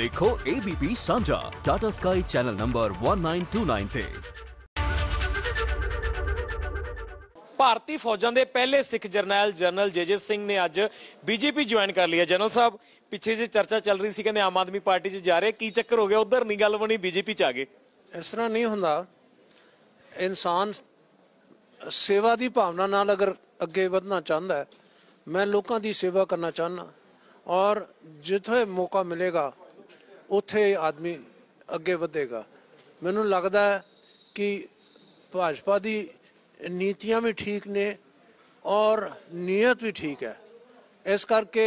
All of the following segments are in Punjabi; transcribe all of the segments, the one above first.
ਦੇਖੋ ABP ਸਾਂਝਾ ਟਾਟਾ ਸਕਾਈ ਚੈਨਲ ਨੰਬਰ 1929 ਤੇ ਭਾਰਤੀ ਫੌਜਾਂ ਦੇ ਪਹਿਲੇ ਸਿੱਖ ਜਰਨੈਲ ਜਨਰਲ ਜੇਜੇ ਸਿੰਘ ਨੇ ਅੱਜ ਬੀਜੇਪੀ ਜੁਆਇਨ ਕਰ ਲਿਆ ਜਨਰਲ ਸਾਹਿਬ ਪਿੱਛੇ ਜੇ ਚਰਚਾ ਚੱਲ ਰਹੀ ਸੀ ਕਹਿੰਦੇ ਆਮ ਆਦਮੀ ਪਾਰਟੀ 'ਚ ਜਾ ਰਹੇ ਕੀ ਚੱਕਰ ਹੋ ਗਿਆ ਉਧਰ ਨਹੀਂ ਗੱਲ ਬਣੀ ਬੀਜੇਪੀ 'ਚ ਆ ਗਏ ਇਸ ਤਰ੍ਹਾਂ ਨਹੀਂ ਹੁੰਦਾ ਇਨਸਾਨ ਸੇਵਾ ਦੀ ਭਾਵਨਾ ਨਾਲ ਅਗਰ ਅੱਗੇ ਵਧਣਾ ਚਾਹੁੰਦਾ ਹੈ ਮੈਂ ਲੋਕਾਂ ਦੀ ਸੇਵਾ ਕਰਨਾ ਚਾਹੁੰਦਾ ਔਰ ਜਿੱਥੇ ਮੌਕਾ ਮਿਲੇਗਾ ਉੱਥੇ ਆਦਮੀ ਅੱਗੇ ਵਧੇਗਾ ਮੈਨੂੰ ਲੱਗਦਾ ਹੈ ਕਿ ਭਾਜਪਾ ਦੀ ਨੀਤੀਆਂ ਵੀ ਠੀਕ ਨੇ ਔਰ ਨੀਅਤ ਵੀ ਠੀਕ ਹੈ ਇਸ ਕਰਕੇ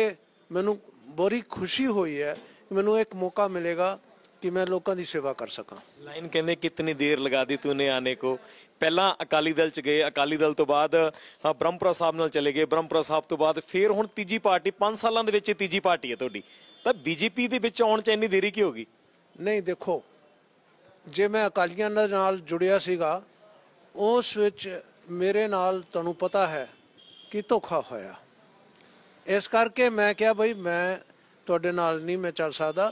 ਮੈਨੂੰ ਬੜੀ ਖੁਸ਼ੀ ਹੋਈ ਹੈ ਕਿ ਮੈਨੂੰ ਇੱਕ ਮੌਕਾ ਮਿਲੇਗਾ ਕਿ ਮੈਂ ਲੋਕਾਂ ਦੀ ਸੇਵਾ ਕਰ ਸਕਾਂ ਲਾਈਨ ਕਹਿੰਦੇ ਕਿਤਨੀ ਦੇਰ ਲਗਾ ਦਿੱਤੀ ਤੂੰ ਨੇ ਆਨੇ ਕੋ ਪਹਿਲਾਂ ਅਕਾਲੀ ਦਲ ਚ ਗਏ ਅਕਾਲੀ ਦਲ ਤੋਂ ਬਾਅਦ ਬ੍ਰਹਮਪੁਰਾ ਸਾਹਿਬ ਨਾਲ ਚਲੇ ਗਏ ਬ੍ਰਹਮਪੁਰਾ ਸਾਹਿਬ ਤੋਂ ਬਾਅਦ ਫਿਰ ਹੁਣ ਤੀਜੀ ਪਾਰਟੀ 5 ਸਾਲਾਂ ਦੇ ਵਿੱਚ ਤੀਜੀ ਪਾਰਟੀ ਹੈ ਤੁਹਾਡੀ ਤਾਂ ਬੀਜੇਪੀ ਦੇ ਵਿੱਚ ਆਉਣ ਚ ਇੰਨੀ ਦੇਰੀ ਕਿਉਂ ਹੋ ਗਈ ਨਹੀਂ ਦੇਖੋ ਜੇ ਮੈਂ ਅਕਾਲੀਆਂ ਨਾਲ ਜੁੜਿਆ ਸੀਗਾ ਉਸ ਵਿੱਚ ਮੇਰੇ ਨਾਲ ਤੁਹਾਨੂੰ ਪਤਾ ਹੈ ਕਿ ਧੋਖਾ ਹੋਇਆ ਇਸ ਕਰਕੇ ਮੈਂ ਕਿਹਾ ਭਾਈ ਮੈਂ ਤੁਹਾਡੇ ਨਾਲ ਨਹੀਂ ਮੈਂ ਚੱਲ ਸਕਦਾ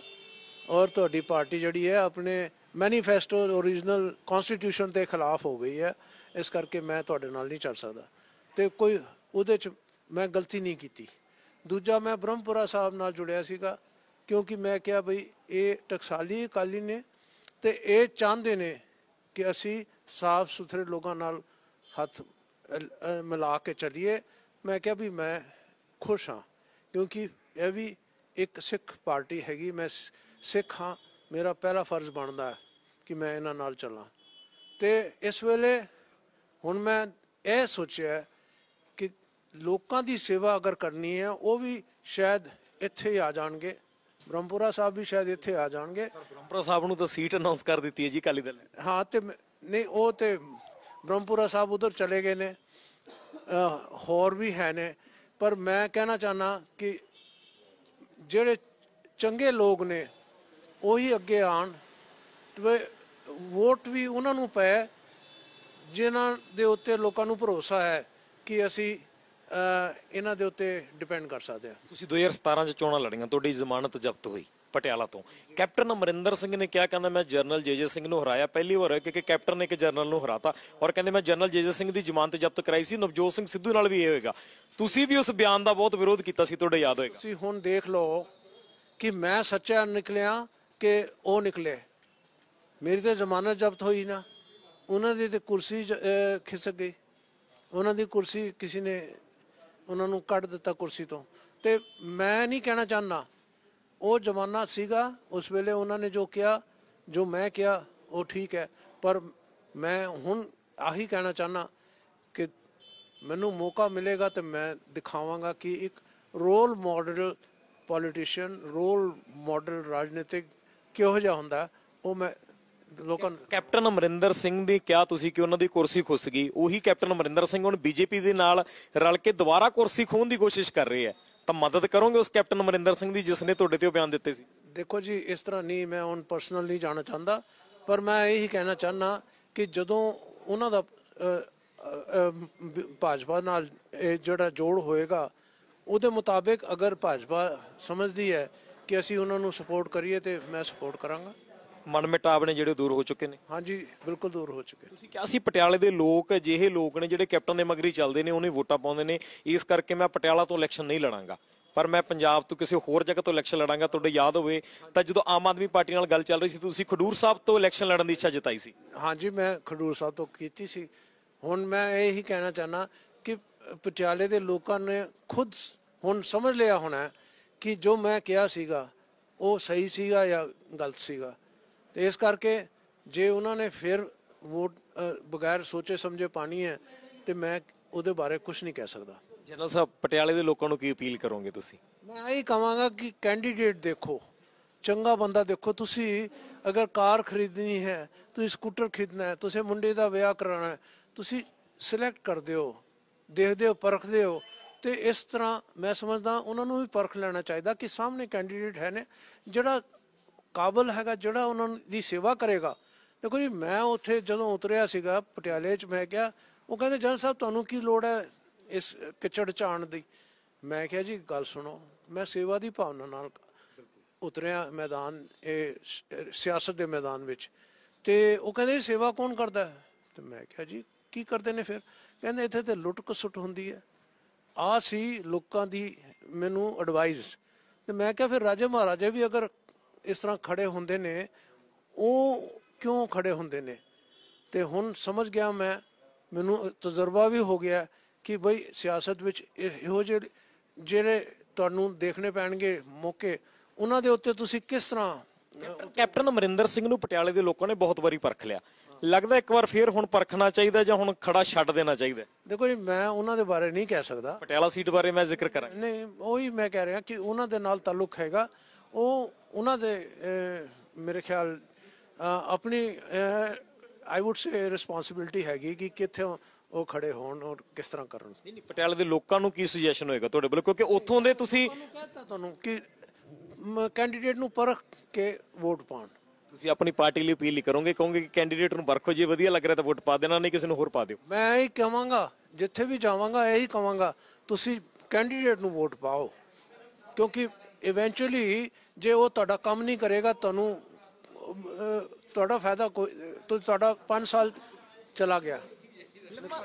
ਔਰ ਤੁਹਾਡੀ ਪਾਰਟੀ ਜਿਹੜੀ ਹੈ ਆਪਣੇ ਮੈਨੀਫੈਸਟੋ origignal ਕਨਸਟੀਟਿਊਸ਼ਨ ਦੇ ਖਿਲਾਫ ਹੋ ਗਈ ਹੈ ਇਸ ਕਰਕੇ ਮੈਂ ਤੁਹਾਡੇ ਨਾਲ ਨਹੀਂ ਚੱਲ ਸਕਦਾ ਤੇ ਕੋਈ ਉਹਦੇ ਚ ਮੈਂ ਗਲਤੀ ਨਹੀਂ ਕੀਤੀ ਦੂਜਾ ਮੈਂ ਬ੍ਰਹਮਪੁਰਾ ਸਾਹਿਬ ਨਾਲ ਜੁੜਿਆ ਸੀਗਾ ਕਿਉਂਕਿ ਮੈਂ ਕਿਹਾ ਬਈ ਇਹ ਟਕਸਾਲੀ ਅਕਾਲੀ ਨੇ ਤੇ ਇਹ ਚਾਹੁੰਦੇ ਨੇ ਕਿ ਅਸੀਂ ਸਾਫ਼ ਸੁਥਰੇ ਲੋਕਾਂ ਨਾਲ ਹੱਥ ਮਿਲਾ ਕੇ ਚੱਲੀਏ ਮੈਂ ਕਿਹਾ ਵੀ ਮੈਂ ਖੁਸ਼ ਹਾਂ ਕਿਉਂਕਿ ਇਹ ਵੀ ਇੱਕ ਸਿੱਖ ਪਾਰਟੀ ਹੈਗੀ ਮੈਂ ਸਿੱਖ ਹਾਂ ਮੇਰਾ ਪਹਿਲਾ ਫਰਜ਼ ਬਣਦਾ ਹੈ ਕਿ ਮੈਂ ਇਹਨਾਂ ਨਾਲ ਚੱਲਾਂ ਤੇ ਇਸ ਵੇਲੇ ਹੁਣ ਮੈਂ ਇਹ ਸੋਚਿਆ ਕਿ ਲੋਕਾਂ ਦੀ ਸੇਵਾ ਅਗਰ ਕਰਨੀ ਹੈ ਉਹ ਵੀ ਸ਼ਾਇਦ ਇੱਥੇ ਆ ਜਾਣਗੇ ਬ੍ਰਹਮਪੁਰਾ ਸਾਹਿਬ ਵੀ ਸ਼ਾਇਦ ਇੱਥੇ ਆ ਜਾਣਗੇ ਬ੍ਰਹਮਪੁਰਾ ਸਾਹਿਬ ਨੂੰ ਤਾਂ ਸੀਟ ਅਨਾਉਂਸ ਕਰ ਦਿੱਤੀ ਹੈ ਜੀ ਕਾਲੀ ਦਲ ਨੇ ਹਾਂ ਤੇ ਨਹੀਂ ਉਹ ਤੇ ਬ੍ਰਹਮਪੁਰਾ ਸਾਹਿਬ ਉਧਰ ਚਲੇ ਗਏ ਨੇ ਹੋਰ ਵੀ ਹੈ ਨੇ ਪਰ ਮੈਂ ਕਹਿਣਾ ਚਾਹਨਾ ਕਿ ਜਿਹੜੇ ਚੰਗੇ ਲੋਕ ਨੇ ਉਹੀ ਅੱਗੇ ਆਣ ਤੇ ਵੋਟ ਵੀ ਉਹਨਾਂ ਨੂੰ ਪਏ ਜਿਨ੍ਹਾਂ ਦੇ ਉੱਤੇ ਲੋਕਾਂ ਨੂੰ ਭਰੋਸਾ ਹੈ ਕਿ ਅਸੀਂ ਇਹਨਾਂ ਦੇ ਉੱਤੇ ਡਿਪੈਂਡ ਕਰ ਸਕਦੇ ਆ ਤੁਸੀਂ 2017 ਚ ਚੋਣਾਂ ਲੜੀਆਂ ਤੁਹਾਡੀ ਜ਼ਮਾਨਤ ਜ਼ਬਤ ਹੋਈ ਪਟਿਆਲਾ ਤੋਂ ਕੈਪਟਨ ਅਮਰਿੰਦਰ ਸਿੰਘ ਨੇ ਕਿਹਾ ਕਹਿੰਦਾ ਮੈਂ ਜਨਰਲ ਜੇਜੇ ਸਿੰਘ ਨੂੰ ਹਰਾਇਆ ਪਹਿਲੀ ਵਾਰ ਹੋਇਆ ਕਿਉਂਕਿ ਕੈਪਟਨ ਨੇ ਇੱਕ ਜਨਰਲ ਨੂੰ ਹਰਾਤਾ ਔਰ ਕਹਿੰਦੇ ਮੈਂ ਜਨਰਲ ਜੇਜੇ ਸਿੰਘ ਦੀ ਜ਼ਮਾਨਤ ਜ਼ਬਤ ਕਰਾਈ ਸੀ ਨਵਜੋਤ ਸਿੰਘ ਸਿੱਧੂ ਨਾਲ ਵੀ ਇਹ ਹੋਏਗਾ ਤੁਸੀਂ ਵੀ ਉਸ ਬਿਆਨ ਦਾ ਬਹੁਤ ਵਿਰੋਧ ਕੀਤਾ ਸੀ ਤੁਹਾਡੇ ਯਾਦ ਹੋਏਗਾ ਤੁਸੀਂ ਹੁਣ ਦੇਖ ਲਓ ਕਿ ਮੈਂ ਸੱਚਾ ਨਿਕਲਿਆ ਕਿ ਉਹ ਨਿਕਲੇ ਮੇਰੀ ਤੇ ਜ਼ਮਾਨਤ ਜ਼ਬਤ ਹੋਈ ਨਾ ਉਹਨਾਂ ਦੀ ਤੇ ਕੁਰਸੀ ਖਿਸਕ ਗਈ ਉਹਨਾਂ ਦੀ ਕੁਰਸੀ ਕਿਸੇ ਨੇ ਉਹਨਾਂ ਨੂੰ ਕੱਢ ਦਿੱਤਾ ਕੁਰਸੀ ਤੋਂ ਤੇ ਮੈਂ ਨਹੀਂ ਕਹਿਣਾ ਚਾਹਨਾ ਉਹ ਜ਼ਮਾਨਾ ਸੀਗਾ ਉਸ ਵੇਲੇ ਉਹਨਾਂ ਨੇ ਜੋ ਕਿਹਾ ਜੋ ਮੈਂ ਕਿਹਾ ਉਹ ਠੀਕ ਹੈ ਪਰ ਮੈਂ ਹੁਣ ਆਹੀ ਕਹਿਣਾ ਚਾਹਨਾ ਕਿ ਮੈਨੂੰ ਮੌਕਾ ਮਿਲੇਗਾ ਤੇ ਮੈਂ ਦਿਖਾਵਾਂਗਾ ਕਿ ਇੱਕ role model politician role model ਰਾਜਨੀਤਿਕ ਕਿਹੋ ਜਿਹਾ ਹੁੰਦਾ ਉਹ ਮੈਂ ਲੋਕਾਂ ਕੈਪਟਨ ਅਮਰਿੰਦਰ ਸਿੰਘ ਦੀ ਕਿਹਾ ਤੁਸੀਂ ਕਿ ਉਹਨਾਂ ਦੀ ਕੁਰਸੀ ਖੁੱਸ ਗਈ ਉਹੀ ਕੈਪਟਨ ਅਮਰਿੰਦਰ ਸਿੰਘ ਹੁਣ ਬੀਜੇਪੀ ਦੇ ਨਾਲ ਰਲ ਕੇ ਦੁਬਾਰਾ ਕੁਰਸੀ ਖੋਣ ਦੀ ਕੋਸ਼ਿਸ਼ ਕਰ ਰਹੇ ਹੈ ਤਾਂ ਮਦਦ ਕਰੋਗੇ ਉਸ ਕੈਪਟਨ ਅਮਰਿੰਦਰ ਸਿੰਘ ਦੀ ਜਿਸ ਨੇ ਤੁਹਾਡੇ ਤੇ ਉਹ ਬਿਆਨ ਦਿੱਤੇ ਸੀ ਦੇਖੋ ਜੀ ਇਸ ਤਰ੍ਹਾਂ ਨਹੀਂ ਮੈਂ ਹੁਣ ਪਰਸਨਲ ਨਹੀਂ ਜਾਣਾ ਚਾਹੁੰਦਾ ਪਰ ਮੈਂ ਇਹੀ ਕਹਿਣਾ ਚਾਹਨਾ ਕਿ ਜਦੋਂ ਉਹਨਾਂ ਦਾ ਭਾਜਪਾ ਨਾਲ ਇਹ ਜਿਹੜਾ ਜੋੜ ਹੋਏਗਾ ਉਹਦੇ ਮੁਤਾਬਕ ਅਗਰ ਭਾਜਪਾ ਸਮਝਦੀ ਹੈ ਕਿ ਅਸੀਂ ਉਹਨਾਂ ਨੂੰ ਸਪੋਰਟ ਕਰੀਏ ਤੇ ਮੈਂ ਸਪੋਰਟ ਕਰਾਂਗਾ ਮਨਮਿਟਾਵ ਨੇ ਜਿਹੜੇ ਦੂਰ ਹੋ ਚੁੱਕੇ ਨੇ ਹਾਂਜੀ ਬਿਲਕੁਲ ਦੂਰ ਹੋ ਚੁੱਕੇ ਤੁਸੀਂ ਕਿਹਾ ਸੀ ਪਟਿਆਲੇ ਦੇ ਲੋਕ ਅਜਿਹੇ ਲੋਕ ਨੇ ਜਿਹੜੇ ਕੈਪਟਨ ਦੇ ਮਗਰੀ ਚੱਲਦੇ ਨੇ ਉਹਨੇ ਵੋਟਾਂ ਪਾਉਂਦੇ ਨੇ ਇਸ ਕਰਕੇ ਮੈਂ ਪਟਿਆਲਾ ਤੋਂ ਇਲੈਕਸ਼ਨ ਨਹੀਂ ਲੜਾਂਗਾ ਪਰ ਮੈਂ ਪੰਜਾਬ ਤੋਂ ਕਿਸੇ ਹੋਰ ਜਗ੍ਹਾ ਤੋਂ ਇਲੈਕਸ਼ਨ ਲੜਾਂਗਾ ਤੁਹਾਡੇ ਯਾਦ ਹੋਵੇ ਤਾਂ ਜਦੋਂ ਆਮ ਆਦਮੀ ਪਾਰਟੀ ਨਾਲ ਗੱਲ ਚੱਲ ਰਹੀ ਸੀ ਤੁਸੀਂ ਖਡੂਰ ਸਾਹਿਬ ਤੋਂ ਇਲੈਕਸ਼ਨ ਲੜਨ ਦੀ ਇੱਛਾ ਜਤਾਈ ਸੀ ਹਾਂਜੀ ਮੈਂ ਖਡੂਰ ਸਾਹਿਬ ਤੋਂ ਕੀਤੀ ਸੀ ਹੁਣ ਮੈਂ ਇਹ ਹੀ ਕਹਿਣਾ ਚਾਹਨਾ ਕਿ ਪਟਿਆਲੇ ਦੇ ਲੋਕਾਂ ਨੇ ਖੁਦ ਹੁਣ ਸਮਝ ਲਿਆ ਹੋਣਾ ਕਿ ਜੋ ਮੈਂ ਕਿਹਾ ਸੀਗਾ ਉਹ ਸਹੀ ਸੀਗਾ ਜਾਂ ਗਲਤ ਸੀਗਾ ਤੇ ਇਸ ਕਰਕੇ ਜੇ ਉਹਨਾਂ ਨੇ ਫਿਰ ਵੋਟ ਬਗੈਰ ਸੋਚੇ ਸਮਝੇ ਪਾਣੀ ਹੈ ਤੇ ਮੈਂ ਉਹਦੇ ਬਾਰੇ ਕੁਝ ਨਹੀਂ ਕਹਿ ਸਕਦਾ ਜਨਰਲ ਸਾਹਿਬ ਪਟਿਆਲੇ ਦੇ ਲੋਕਾਂ ਨੂੰ ਕੀ ਅਪੀਲ ਕਰੋਗੇ ਤੁਸੀਂ ਮੈਂ ਇਹ ਕਹਾਂਗਾ ਕਿ ਕੈਂਡੀਡੇਟ ਦੇਖੋ ਚੰਗਾ ਬੰਦਾ ਦੇਖੋ ਤੁਸੀਂ ਅਗਰ ਕਾਰ ਖਰੀਦਣੀ ਹੈ ਤੁਸੀਂ ਸਕੂਟਰ ਖਰੀਦਣਾ ਹੈ ਤੁਸੀਂ ਮੁੰਡੇ ਦਾ ਵਿਆਹ ਕਰਾਉਣਾ ਹੈ ਤੁਸੀਂ ਸਿਲੈਕਟ ਕਰਦੇ ਹੋ ਦੇਖਦੇ ਹੋ ਪਰਖਦੇ ਹੋ ਤੇ ਇਸ ਤਰ੍ਹਾਂ ਮੈਂ ਸਮਝਦਾ ਉਹਨਾਂ ਨੂੰ ਵੀ ਪਰਖ ਲੈਣਾ ਚਾਹੀਦਾ ਕਿ ਸਾਹਮਣੇ ਕੈਂਡੀਡੇਟ ਹੈ ਨੇ ਜਿਹੜਾ ਕਾਬਲ ਹੈਗਾ ਜਿਹੜਾ ਉਹਨਾਂ ਦੀ ਸੇਵਾ ਕਰੇਗਾ ਦੇਖੋ ਜੀ ਮੈਂ ਉੱਥੇ ਜਦੋਂ ਉਤਰਿਆ ਸੀਗਾ ਪਟਿਆਲੇ 'ਚ ਮੈਂ ਕਿਹਾ ਉਹ ਕਹਿੰਦੇ ਜਨ ਸਾਹਿਬ ਤੁਹਾਨੂੰ ਕੀ ਲੋੜ ਹੈ ਇਸ ਕਿਚੜ ਚਾਣ ਦੀ ਮੈਂ ਕਿਹਾ ਜੀ ਗੱਲ ਸੁਣੋ ਮੈਂ ਸੇਵਾ ਦੀ ਭਾਵਨਾ ਨਾਲ ਉਤਰਿਆ ਮੈਦਾਨ ਇਹ ਸਿਆਸਤ ਦੇ ਮੈਦਾਨ ਵਿੱਚ ਤੇ ਉਹ ਕਹਿੰਦੇ ਸੇਵਾ ਕੌਣ ਕਰਦਾ ਹੈ ਤੇ ਮੈਂ ਕਿਹਾ ਜੀ ਕੀ ਕਰਦੇ ਨੇ ਫਿਰ ਕਹਿੰਦੇ ਇੱਥੇ ਤੇ ਲੁੱਟ ਕਸੁੱਟ ਹੁੰਦੀ ਹੈ ਆ ਸੀ ਲੋਕਾਂ ਦੀ ਮੈਨੂੰ ਐਡਵਾਈਸ ਤੇ ਮੈਂ ਕਿਹਾ ਫਿਰ ਰਾਜੇ ਮਹਾਰਾਜੇ ਵੀ ਅਗਰ ਇਸ ਤਰ੍ਹਾਂ ਖੜੇ ਹੁੰਦੇ ਨੇ ਉਹ ਕਿਉਂ ਖੜੇ ਹੁੰਦੇ ਨੇ ਤੇ ਹੁਣ ਸਮਝ ਗਿਆ ਮੈਂ ਮੈਨੂੰ ਤਜਰਬਾ ਵੀ ਹੋ ਗਿਆ ਕਿ ਬਈ ਸਿਆਸਤ ਵਿੱਚ ਇਹੋ ਜਿਹੇ ਜਿਹੜੇ ਤੁਹਾਨੂੰ ਦੇਖਣੇ ਪੈਣਗੇ ਮੌਕੇ ਉਹਨਾਂ ਦੇ ਉੱਤੇ ਤੁਸੀਂ ਕਿਸ ਤਰ੍ਹਾਂ ਕੈਪਟਨ ਅਮਰਿੰਦਰ ਸਿੰਘ ਨੂੰ ਪਟਿਆਲੇ ਦੇ ਲੋਕਾਂ ਨੇ ਬਹੁਤ ਵਾਰੀ ਪਰਖ ਲਿਆ ਲੱਗਦਾ ਇੱਕ ਵਾਰ ਫੇਰ ਹੁਣ ਪਰਖਣਾ ਚਾਹੀਦਾ ਜਾਂ ਹੁਣ ਖੜਾ ਛੱਡ ਦੇਣਾ ਚਾਹੀਦਾ ਦੇਖੋ ਜੀ ਮੈਂ ਉਹਨਾਂ ਦੇ ਬਾਰੇ ਨਹੀਂ ਕਹਿ ਸਕਦਾ ਪਟਿਆਲਾ ਸੀਟ ਬਾਰੇ ਮੈਂ ਜ਼ਿਕਰ ਕਰਾਂ ਨਹੀਂ ਉਹੀ ਮੈਂ ਕਹਿ ਰਿਹਾ ਕਿ ਉਹਨਾਂ ਦੇ ਨਾਲ ਤਾਲੁਕ ਹੈਗਾ ਉਹ ਉਹਨਾਂ ਦੇ ਮੇਰੇ ਖਿਆਲ ਆਪਣੀ ਆਈ ਊਡ ਸੇ ਰਿਸਪੌਂਸਿਬਿਲਟੀ ਹੈਗੀ ਕਿ ਕਿੱਥੇ ਉਹ ਖੜੇ ਹੋਣ ਔਰ ਕਿਸ ਤਰ੍ਹਾਂ ਕਰਨ ਨਹੀਂ ਨਹੀਂ ਪਟਿਆਲੇ ਦੇ ਲੋਕਾਂ ਨੂੰ ਕੀ ਸੁਜੈਸ਼ਨ ਹੋਏਗਾ ਤੁਹਾਡੇ ਵੱਲੋਂ ਕਿਉਂਕਿ ਉੱਥੋਂ ਦੇ ਤੁਸੀਂ ਕਹਿੰਦਾ ਤੁਹਾਨੂੰ ਕਿ ਕੈਂਡੀਡੇਟ ਨੂੰ ਪਰਖ ਕੇ ਵੋਟ ਪਾਉਣ ਤੁਸੀਂ ਆਪਣੀ ਪਾਰਟੀ ਲਈ ਅਪੀਲ ਕਰੋਗੇ ਕਹੋਗੇ ਕਿ ਕੈਂਡੀਡੇਟ ਨੂੰ ਪਰਖੋ ਜੇ ਵਧੀਆ ਲੱਗ ਰਿਹਾ ਤਾਂ ਵੋਟ ਪਾ ਦੇਣਾ ਨਹੀਂ ਕਿਸੇ ਨੂੰ ਹੋਰ ਪਾ ਦਿਓ ਮੈਂ ਇਹ ਕਹਾਂਗਾ ਜਿੱਥੇ ਵੀ ਜਾਵਾਂਗਾ ਇਹੀ ਕਹਾਂਗਾ ਤੁਸੀਂ ਕੈਂਡੀਡੇਟ ਨੂੰ ਵੋਟ ਪਾਓ ਕਿਉਂਕਿ ਇਵੈਂਚੁਅਲੀ ਜੇ ਉਹ ਤੁਹਾਡਾ ਕੰਮ ਨਹੀਂ ਕਰੇਗਾ ਤੁਹਾਨੂੰ ਤੁਹਾਡਾ ਫਾਇਦਾ ਕੋਈ ਤੁਹਾਡਾ 5 ਸਾਲ ਚਲਾ ਗਿਆ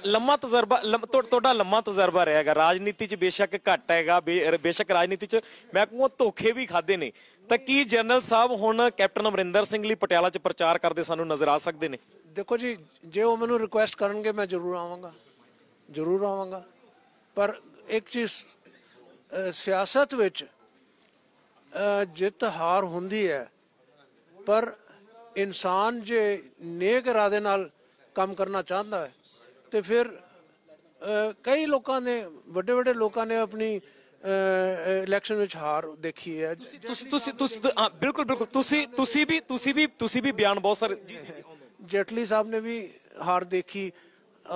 ਲੰਮਾ ਤਜਰਬਾ ਤੁਹਾਡਾ ਲੰਮਾ ਤਜਰਬਾ ਰਹੇਗਾ ਰਾਜਨੀਤੀ 'ਚ ਬੇਸ਼ੱਕ ਘੱਟ ਹੈਗਾ ਬੇਸ਼ੱਕ ਰਾਜਨੀਤੀ 'ਚ ਮੈਂ ਕਹੂੰ ਧੋਖੇ ਵੀ ਖਾਦੇ ਨੇ ਤਾਂ ਕੀ ਜਨਰਲ ਸਾਹਿਬ ਹੁਣ ਕੈਪਟਨ ਅਮਰਿੰਦਰ ਸਿੰਘ ਲਈ ਪਟਿਆਲਾ 'ਚ ਪ੍ਰਚਾਰ ਕਰਦੇ ਸਾਨੂੰ ਨਜ਼ਰ ਆ ਸਕਦੇ ਨੇ ਦੇਖੋ ਜੀ ਜੇ ਉਹ ਮੈਨੂੰ ਰਿਕੁਐਸਟ ਕਰਨਗੇ ਮੈਂ ਜ਼ਰੂਰ ਆਵਾਂਗਾ ਜ਼ਰੂਰ ਆਵਾਂਗਾ ਪਰ ਇੱਕ ਚੀਜ਼ ਸਿਆਸਤ ਵਿੱਚ ਜਿੱਤ ਹਾਰ ਹੁੰਦੀ ਹੈ ਪਰ ਇਨਸਾਨ ਜੇ ਨੇਕ ਰਾਦੇ ਨਾਲ ਕੰਮ ਕਰਨਾ ਚਾਹੁੰਦਾ ਹੈ ਤੇ ਫਿਰ ਕਈ ਲੋਕਾਂ ਨੇ ਵੱਡੇ ਵੱਡੇ ਲੋਕਾਂ ਨੇ ਆਪਣੀ ਇਲੈਕਸ਼ਨ ਵਿੱਚ ਹਾਰ ਦੇਖੀ ਹੈ ਤੁਸੀਂ ਤੁਸੀਂ ਤੁਸੀਂ ਬਿਲਕੁਲ ਬਿਲਕੁਲ ਤੁਸੀਂ ਤੁਸੀਂ ਵੀ ਤੁਸੀਂ ਵੀ ਤੁਸੀਂ ਵੀ ਬਿਆਨ ਬਹੁਤ ਸਾਰੇ ਜੇਟਲੀ ਸਾਹਿਬ ਨੇ ਵੀ ਹਾਰ ਦੇਖੀ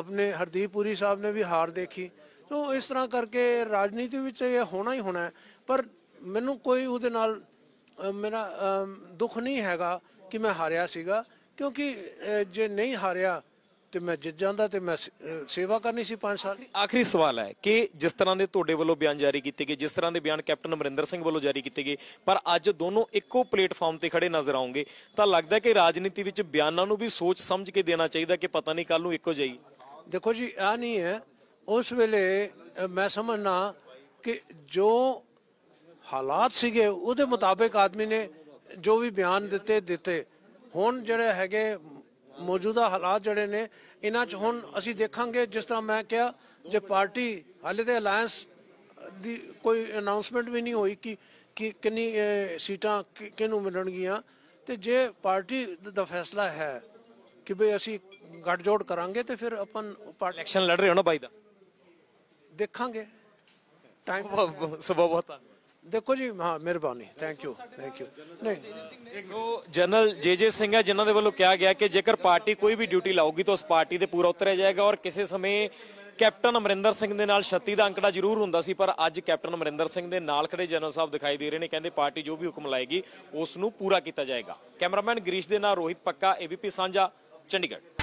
ਆਪਣੇ ਹਰਦੀਪ ਪੁਰੀ ਸਾਹਿਬ ਨੇ ਵੀ ਹਾਰ ਦੇਖੀ ਤੋਂ ਇਸ ਤਰ੍ਹਾਂ ਕਰਕੇ ਰਾਜਨੀਤੀ ਵਿੱਚ ਇਹ ਹੋਣਾ ਹੀ ਹੋਣਾ ਪਰ ਮੈਨੂੰ ਕੋਈ ਉਹਦੇ ਨਾਲ ਮੇਰਾ ਦੁੱਖ ਨਹੀਂ ਹੈਗਾ ਕਿ ਮੈਂ ਹਾਰਿਆ ਸੀਗਾ ਕਿਉਂਕਿ ਜੇ ਨਹੀਂ ਹਾਰਿਆ ਤੇ ਮੈਂ ਜਿੱਤ ਜਾਂਦਾ ਤੇ ਮੈਂ ਸੇਵਾ ਕਰਨੀ ਸੀ 5 ਸਾਲ ਆਖਰੀ ਸਵਾਲ ਹੈ ਕਿ ਜਿਸ ਤਰ੍ਹਾਂ ਦੇ ਤੁਹਾਡੇ ਵੱਲੋਂ ਬਿਆਨ ਜਾਰੀ ਕੀਤੇ ਗਏ ਜਿਸ ਤਰ੍ਹਾਂ ਦੇ ਬਿਆਨ ਕੈਪਟਨ ਅਮਰਿੰਦਰ ਸਿੰਘ ਵੱਲੋਂ ਜਾਰੀ ਕੀਤੇ ਗਏ ਪਰ ਅੱਜ ਦੋਨੋਂ ਇੱਕੋ ਪਲੇਟਫਾਰਮ ਤੇ ਖੜੇ ਨਜ਼ਰ ਆਉਂਗੇ ਤਾਂ ਲੱਗਦਾ ਕਿ ਰਾਜਨੀਤੀ ਵਿੱਚ ਬਿਆਨਾਂ ਨੂੰ ਵੀ ਸੋਚ ਸਮਝ ਕੇ ਦੇਣਾ ਚਾਹੀਦਾ ਕਿ ਪਤਾ ਨਹੀਂ ਕੱਲ ਨੂੰ ਇੱਕੋ ਜਾਈ ਦੇਖੋ ਜੀ ਆ ਨਹੀਂ ਹੈ ਉਸ ਵੇਲੇ ਮੈਂ ਸਮਝਣਾ ਕਿ ਜੋ ਹਾਲਾਤ ਸੀਗੇ ਉਹਦੇ ਮੁਤਾਬਕ ਆਦਮੀ ਨੇ ਜੋ ਵੀ ਬਿਆਨ ਦਿੱਤੇ ਦਿੱਤੇ ਹੁਣ ਜਿਹੜੇ ਹੈਗੇ ਮੌਜੂਦਾ ਹਾਲਾਤ ਜਿਹੜੇ ਨੇ ਇਹਨਾਂ 'ਚ ਹੁਣ ਅਸੀਂ ਦੇਖਾਂਗੇ ਜਿਸ ਤਰ੍ਹਾਂ ਮੈਂ ਕਿਹਾ ਜੇ ਪਾਰਟੀ ਹਾਲੇ ਤੇ ਅਲਾਈਅੰਸ ਦੀ ਕੋਈ ਅਨਾਉਂਸਮੈਂਟ ਵੀ ਨਹੀਂ ਹੋਈ ਕਿ ਕਿ ਕਿੰਨੀ ਸੀਟਾਂ ਕਿਹਨੂੰ ਮਿਲਣਗੀਆਂ ਤੇ ਜੇ ਪਾਰਟੀ ਦਾ ਫੈਸਲਾ ਹੈ ਕਿ ਭਈ ਅਸੀਂ ਗੱਠਜੋੜ ਕਰਾਂਗੇ ਤੇ ਫਿਰ ਆਪਾਂ ਇਲੈਕਸ਼ਨ ਲੜ ਰਹੇ ਹੋ ਨਾ ਬਾਈ ਦਾ ਦੇਖਾਂਗੇ ਟਾਈਮ ਸਭਾ ਬਹੁਤ ਦੇਖੋ ਜੀ ਹਾਂ ਮਿਹਰਬਾਨੀ ਥੈਂਕ ਯੂ ਥੈਂਕ ਯੂ ਨਹੀਂ ਸੋ ਜਨਰਲ ਜੇ ਜੇ ਸਿੰਘ ਹੈ ਜਿਨ੍ਹਾਂ ਦੇ ਵੱਲੋਂ ਕਿਹਾ ਗਿਆ ਕਿ ਜੇਕਰ ਪਾਰਟੀ ਕੋਈ ਵੀ ਡਿਊਟੀ ਲਾਊਗੀ ਤਾਂ ਉਸ ਪਾਰਟੀ ਦੇ ਪੂਰਾ ਉਤਰਿਆ ਜਾਏਗਾ ਔਰ ਕਿਸੇ ਸਮੇਂ ਕੈਪਟਨ ਅਮਰਿੰਦਰ ਸਿੰਘ ਦੇ ਨਾਲ 36 ਦਾ ਅੰਕੜਾ ਜ਼ਰੂਰ ਹੁੰਦਾ ਸੀ ਪਰ ਅੱਜ ਕੈਪਟਨ ਅਮਰਿੰਦਰ ਸਿੰਘ ਦੇ ਨਾਲ ਖੜੇ ਜਨਰਲ ਸਾਹਿਬ ਦਿਖਾਈ ਦੇ ਰਹੇ ਨੇ ਕਹਿੰਦੇ ਪਾਰਟੀ ਜੋ ਵੀ ਹੁਕਮ ਲਾਏਗੀ ਉਸ ਨੂੰ ਪੂਰਾ ਕੀਤਾ ਜਾਏਗਾ ਕੈਮਰਾਮੈਨ ਗਰੀਸ਼ ਦੇ ਨਾਲ ਰੋਹਿਤ ਪੱਕਾ ਏਬੀਪੀ ਸਾਂਝਾ ਚੰਡੀਗੜ੍ਹ